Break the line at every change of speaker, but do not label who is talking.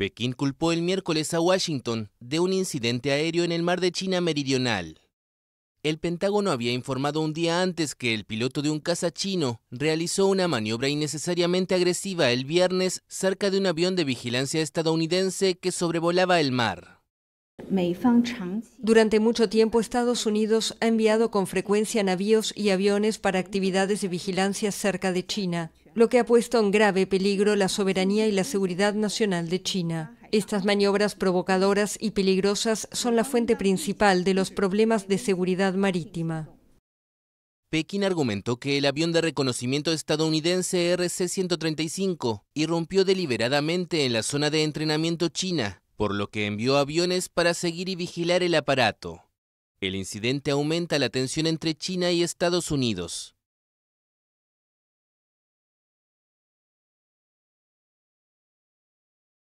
Pekín culpó el miércoles a Washington
de un incidente aéreo en el mar de China Meridional. El Pentágono había informado un día antes que el piloto de un caza chino realizó una maniobra innecesariamente agresiva el viernes cerca de un avión de vigilancia estadounidense que sobrevolaba el mar.
Durante mucho tiempo Estados Unidos ha enviado con frecuencia navíos y aviones para actividades de vigilancia cerca de China, lo que ha puesto en grave peligro la soberanía y la seguridad nacional de China. Estas maniobras provocadoras y peligrosas son la fuente principal de los problemas de seguridad marítima.
Pekín argumentó que el avión de reconocimiento estadounidense RC-135 irrumpió deliberadamente en la zona de entrenamiento china por lo que envió aviones para seguir y vigilar el aparato. El incidente aumenta la tensión entre
China y Estados Unidos.